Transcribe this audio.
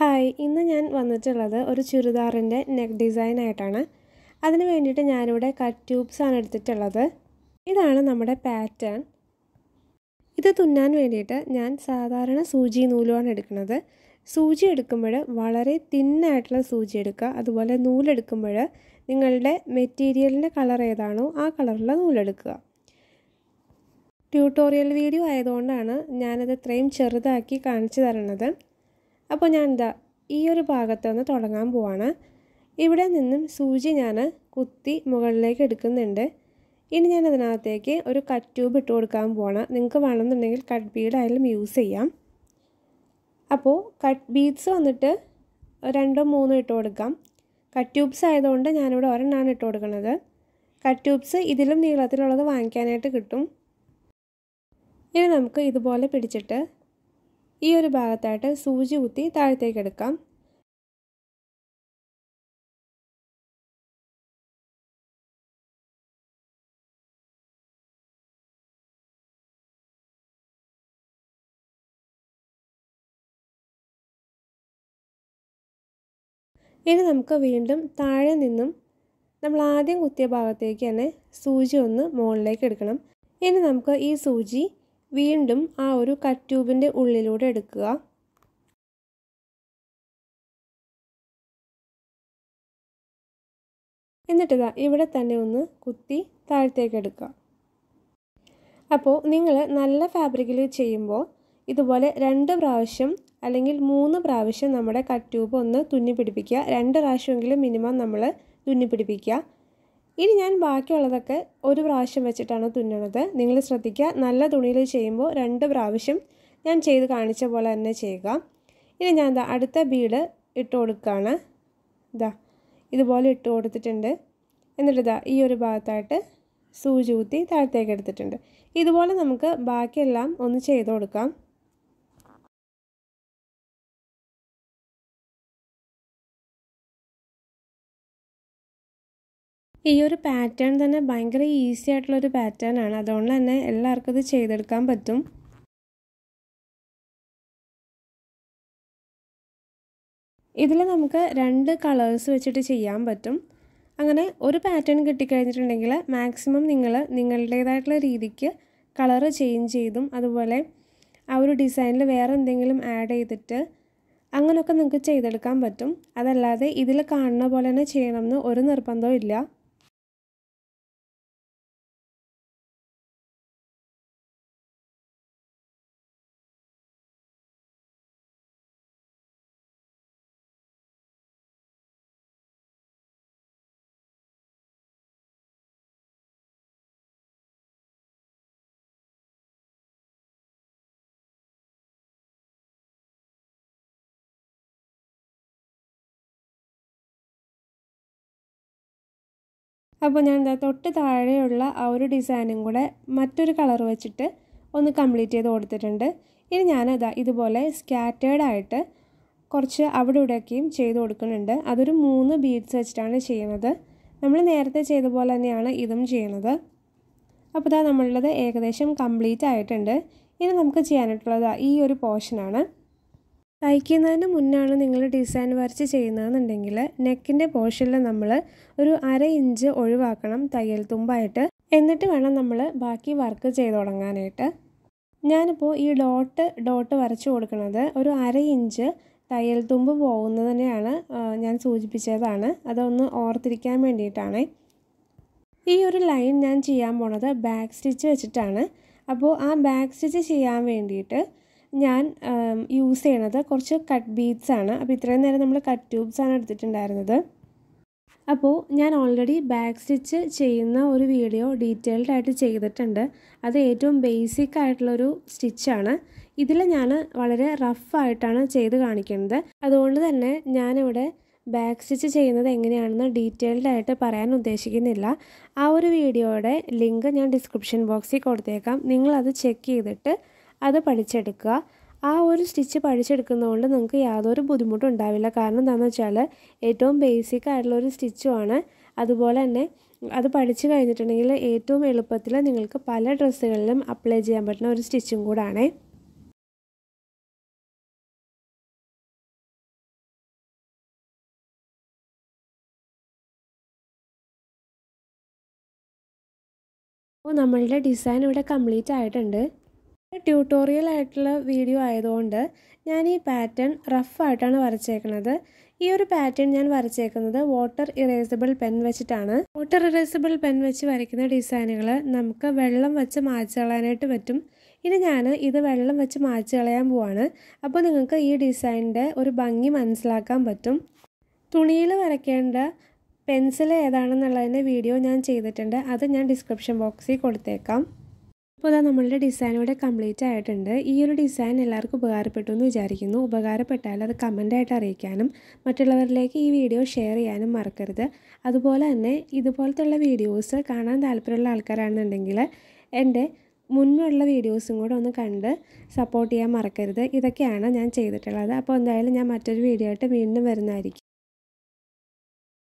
hi ഇന്ന് ഞാൻ വന്നിട്ടുള്ളത് ഒരു ചുരിദാറിൻ്റെ നെക്ക് ഡിസൈൻ ആയിട്ടാണ് അതിന് വേണ്ടിയിട്ട് ഞാനിവിടെ കട്ട് ട്യൂബ്സ് ആണ് എടുത്തിട്ടുള്ളത് ഇതാണ് നമ്മുടെ പാറ്റേൺ ഇത് തുന്നാൻ വേണ്ടിയിട്ട് ഞാൻ സാധാരണ സൂചി നൂലുമാണ് എടുക്കുന്നത് സൂചി എടുക്കുമ്പോൾ വളരെ തിന്നായിട്ടുള്ള സൂചി എടുക്കുക അതുപോലെ നൂലെടുക്കുമ്പോൾ നിങ്ങളുടെ മെറ്റീരിയലിൻ്റെ കളർ ഏതാണോ ആ കളറിലുള്ള നൂലെടുക്കുക ട്യൂട്ടോറിയൽ വീഡിയോ ആയതുകൊണ്ടാണ് ഞാനത് ഇത്രയും ചെറുതാക്കി കാണിച്ചു തരണത് അപ്പോൾ ഞാൻ എന്താ ഈ ഒരു നിന്ന് തുടങ്ങാൻ പോവാണ് ഇവിടെ നിന്നും സൂചി ഞാൻ കുത്തി മുകളിലേക്ക് എടുക്കുന്നുണ്ട് ഇനി ഞാൻ അതിനകത്തേക്ക് ഒരു കട്ട് ട്യൂബ് ഇട്ട് കൊടുക്കാൻ പോവാണ് നിങ്ങൾക്ക് വേണമെന്നുണ്ടെങ്കിൽ കട്ട് ബീഡായാലും യൂസ് ചെയ്യാം അപ്പോൾ കട്ട് ബീഡ്സ് വന്നിട്ട് രണ്ടോ മൂന്നോ ഇട്ട് കൊടുക്കാം കട്ട് ട്യൂബ്സ് ആയതുകൊണ്ട് ഞാനിവിടെ ഒരെണ്ണമാണ് ഇട്ട് കൊടുക്കുന്നത് കട്ട് ട്യൂബ്സ് ഇതിലും നീളത്തിലുള്ളത് വാങ്ങിക്കാനായിട്ട് കിട്ടും ഇനി നമുക്ക് ഇതുപോലെ പിടിച്ചിട്ട് ഈ ഒരു ഭാഗത്തായിട്ട് സൂചി കുത്തി താഴത്തേക്ക് എടുക്കാം ഇനി നമുക്ക് വീണ്ടും താഴെ നിന്നും നമ്മൾ ആദ്യം കുത്തിയ ഭാഗത്തേക്ക് തന്നെ സൂചി ഒന്ന് മുകളിലേക്ക് എടുക്കണം ഇനി നമുക്ക് ഈ സൂചി വീണ്ടും ആ ഒരു കട്ട് ട്യൂബിൻ്റെ ഉള്ളിലൂടെ എടുക്കുക എന്നിട്ടിതാ ഇവിടെ തന്നെ ഒന്ന് കുത്തി താഴത്തേക്ക് എടുക്കുക അപ്പോൾ നിങ്ങൾ നല്ല ഫാബ്രിക്കിൽ ചെയ്യുമ്പോൾ ഇതുപോലെ രണ്ട് പ്രാവശ്യം അല്ലെങ്കിൽ മൂന്ന് പ്രാവശ്യം നമ്മുടെ കട്ട് ട്യൂബ് ഒന്ന് തുന്നി പിടിപ്പിക്കുക രണ്ട് പ്രാവശ്യമെങ്കിലും മിനിമം നമ്മൾ തുന്നി പിടിപ്പിക്കുക ഇനി ഞാൻ ബാക്കിയുള്ളതൊക്കെ ഒരു പ്രാവശ്യം വെച്ചിട്ടാണ് തുന്നണത് നിങ്ങൾ ശ്രദ്ധിക്കുക നല്ല തുണിയിൽ ചെയ്യുമ്പോൾ രണ്ട് പ്രാവശ്യം ഞാൻ ചെയ്ത് കാണിച്ച പോലെ തന്നെ ചെയ്യുക ഇനി ഞാൻ എന്താ അടുത്ത ബീഡ് ഇട്ട് കൊടുക്കുകയാണ് ഇതാ ഇതുപോലെ ഇട്ട് കൊടുത്തിട്ടുണ്ട് എന്നിട്ട് ഈ ഒരു ഭാഗത്തായിട്ട് സൂചി ഊത്തി താഴത്തേക്ക് എടുത്തിട്ടുണ്ട് ഇതുപോലെ നമുക്ക് ബാക്കിയെല്ലാം ഒന്ന് ചെയ്ത് കൊടുക്കാം ഈ ഒരു പാറ്റേൺ തന്നെ ഭയങ്കര ഈസി ആയിട്ടുള്ളൊരു പാറ്റേൺ ആണ് അതുകൊണ്ട് തന്നെ എല്ലാവർക്കും ഇത് ചെയ്തെടുക്കാൻ പറ്റും ഇതിൽ നമുക്ക് രണ്ട് കളേഴ്സ് വെച്ചിട്ട് ചെയ്യാൻ പറ്റും അങ്ങനെ ഒരു പാറ്റേൺ കിട്ടിക്കഴിഞ്ഞിട്ടുണ്ടെങ്കിൽ മാക്സിമം നിങ്ങൾ നിങ്ങളുടേതായിട്ടുള്ള രീതിക്ക് കളറ് ചേഞ്ച് ചെയ്തും അതുപോലെ ആ ഒരു ഡിസൈനിൽ വേറെ എന്തെങ്കിലും ആഡ് ചെയ്തിട്ട് അങ്ങനെയൊക്കെ നിങ്ങൾക്ക് ചെയ്തെടുക്കാൻ പറ്റും അതല്ലാതെ ഇതിൽ കാണുന്ന പോലെ തന്നെ ചെയ്യണമെന്ന് ഒരു നിർബന്ധവും ഇല്ല അപ്പോൾ ഞാൻ എന്താ തൊട്ട് താഴെയുള്ള ആ ഒരു ഡിസൈനും കൂടെ മറ്റൊരു കളർ വെച്ചിട്ട് ഒന്ന് കംപ്ലീറ്റ് ചെയ്ത് കൊടുത്തിട്ടുണ്ട് ഇനി ഞാനതാ ഇതുപോലെ ആയിട്ട് കുറച്ച് അവിടെ ഇവിടെയൊക്കെയും ചെയ്ത് കൊടുക്കുന്നുണ്ട് അതൊരു മൂന്ന് ബീഡ്സ് വെച്ചിട്ടാണ് ചെയ്യുന്നത് നമ്മൾ നേരത്തെ ചെയ്ത പോലെ തന്നെയാണ് ഇതും ചെയ്യുന്നത് അപ്പോൾ ഇതാ നമ്മളുള്ളത് ഏകദേശം കംപ്ലീറ്റ് ആയിട്ടുണ്ട് ഇനി നമുക്ക് ചെയ്യാനായിട്ടുള്ളത് ഈ ഒരു പോർഷനാണ് തയ്ക്കുന്നതിന് മുന്നാണ് നിങ്ങൾ ഡിസൈൻ വരച്ച് ചെയ്യുന്നതെന്നുണ്ടെങ്കിൽ നെക്കിൻ്റെ പോർഷനിൽ നമ്മൾ ഒരു അര ഇഞ്ച് ഒഴിവാക്കണം തയ്യൽ തുമ്പായിട്ട് എന്നിട്ട് വേണം നമ്മൾ ബാക്കി വർക്ക് ചെയ്ത് തുടങ്ങാനായിട്ട് ഞാനിപ്പോൾ ഈ ഡോട്ട് ഡോട്ട് വരച്ച് കൊടുക്കുന്നത് ഒരു അര ഇഞ്ച് തയ്യൽ തുമ്പ് പോകുന്നതിനെയാണ് ഞാൻ സൂചിപ്പിച്ചതാണ് അതൊന്ന് ഓർത്തിരിക്കാൻ വേണ്ടിയിട്ടാണ് ഈ ഒരു ലൈൻ ഞാൻ ചെയ്യാൻ പോണത് ബാക്ക് സ്റ്റിച്ച് വെച്ചിട്ടാണ് അപ്പോൾ ആ ബാക്ക് സ്റ്റിച്ച് ചെയ്യാൻ വേണ്ടിയിട്ട് ഞാൻ യൂസ് ചെയ്യണത് കുറച്ച് കട്ട് ബീഡ്സ് ആണ് അപ്പോൾ ഇത്രയും നേരം നമ്മൾ കട്ട് ട്യൂബ്സ് ആണ് എടുത്തിട്ടുണ്ടായിരുന്നത് അപ്പോൾ ഞാൻ ഓൾറെഡി ബാക്ക് സ്റ്റിച്ച് ചെയ്യുന്ന ഒരു വീഡിയോ ഡീറ്റെയിൽഡ് ആയിട്ട് ചെയ്തിട്ടുണ്ട് അത് ഏറ്റവും ബേസിക് ആയിട്ടുള്ളൊരു സ്റ്റിച്ചാണ് ഇതിൽ ഞാൻ വളരെ റഫായിട്ടാണ് ചെയ്ത് കാണിക്കുന്നത് അതുകൊണ്ട് തന്നെ ഞാനിവിടെ ബാക്ക് സ്റ്റിച്ച് ചെയ്യുന്നത് എങ്ങനെയാണെന്ന് ഡീറ്റെയിൽഡ് ആയിട്ട് പറയാൻ ഉദ്ദേശിക്കുന്നില്ല ആ ഒരു വീഡിയോയുടെ ലിങ്ക് ഞാൻ ഡിസ്ക്രിപ്ഷൻ ബോക്സിൽ കൊടുത്തേക്കാം നിങ്ങളത് ചെക്ക് ചെയ്തിട്ട് അത് പഠിച്ചെടുക്കുക ആ ഒരു സ്റ്റിച്ച് പഠിച്ചെടുക്കുന്നതുകൊണ്ട് നിങ്ങൾക്ക് യാതൊരു ബുദ്ധിമുട്ടും ഉണ്ടാവില്ല കാരണം എന്താണെന്ന് വെച്ചാൽ ഏറ്റവും ബേസിക് ആയിട്ടുള്ള ഒരു സ്റ്റിച്ചുമാണ് അതുപോലെ തന്നെ അത് പഠിച്ചു കഴിഞ്ഞിട്ടുണ്ടെങ്കിൽ ഏറ്റവും എളുപ്പത്തിൽ നിങ്ങൾക്ക് പല ഡ്രസ്സുകളിലും അപ്ലൈ ചെയ്യാൻ പറ്റുന്ന ഒരു സ്റ്റിച്ചും കൂടാണ് അപ്പോൾ നമ്മളുടെ ഡിസൈൻ ഇവിടെ കംപ്ലീറ്റ് ആയിട്ടുണ്ട് ട്യൂട്ടോറിയൽ ആയിട്ടുള്ള വീഡിയോ ആയതുകൊണ്ട് ഞാൻ ഈ പാറ്റേൺ റഫായിട്ടാണ് വരച്ചേക്കുന്നത് ഈ ഒരു പാറ്റേൺ ഞാൻ വരച്ചേക്കുന്നത് വാട്ടർ ഇറേസിബിൾ പെൻ വെച്ചിട്ടാണ് വാട്ടർ ഇറേസിബിൾ പെൻ വെച്ച് വരയ്ക്കുന്ന ഡിസൈനുകൾ നമുക്ക് വെള്ളം വെച്ച് മായ്ച്ചു കളയാനായിട്ട് പറ്റും ഇനി ഞാൻ ഇത് വെള്ളം വെച്ച് മായ്ച്ചു കളയാൻ പോവാണ് അപ്പോൾ നിങ്ങൾക്ക് ഈ ഡിസൈനിൻ്റെ ഒരു ഭംഗി മനസ്സിലാക്കാൻ പറ്റും തുണിയിൽ വരയ്ക്കേണ്ട പെൻസിൽ ഏതാണെന്നുള്ളതിൻ്റെ വീഡിയോ ഞാൻ ചെയ്തിട്ടുണ്ട് അത് ഞാൻ ഡിസ്ക്രിപ്ഷൻ ബോക്സിൽ കൊടുത്തേക്കാം അപ്പോൾ അതാ നമ്മളുടെ ഡിസൈൻ ഇവിടെ കംപ്ലീറ്റ് ആയിട്ടുണ്ട് ഈ ഒരു ഡിസൈൻ എല്ലാവർക്കും ഉപകാരപ്പെട്ടു എന്ന് വിചാരിക്കുന്നു ഉപകാരപ്പെട്ടാൽ അത് കമൻ്റായിട്ട് അറിയിക്കാനും മറ്റുള്ളവരിലേക്ക് ഈ വീഡിയോ ഷെയർ ചെയ്യാനും മറക്കരുത് അതുപോലെ തന്നെ ഇതുപോലത്തുള്ള വീഡിയോസ് കാണാൻ താല്പര്യമുള്ള ആൾക്കാരാണെന്നുണ്ടെങ്കിൽ എൻ്റെ മുന്നുള്ള വീഡിയോസും കൂടെ ഒന്ന് കണ്ട് സപ്പോർട്ട് ചെയ്യാൻ മറക്കരുത് ഇതൊക്കെയാണ് ഞാൻ ചെയ്തിട്ടുള്ളത് അപ്പോൾ എന്തായാലും ഞാൻ മറ്റൊരു വീഡിയോ ആയിട്ട് വീണ്ടും വരുന്നതായിരിക്കും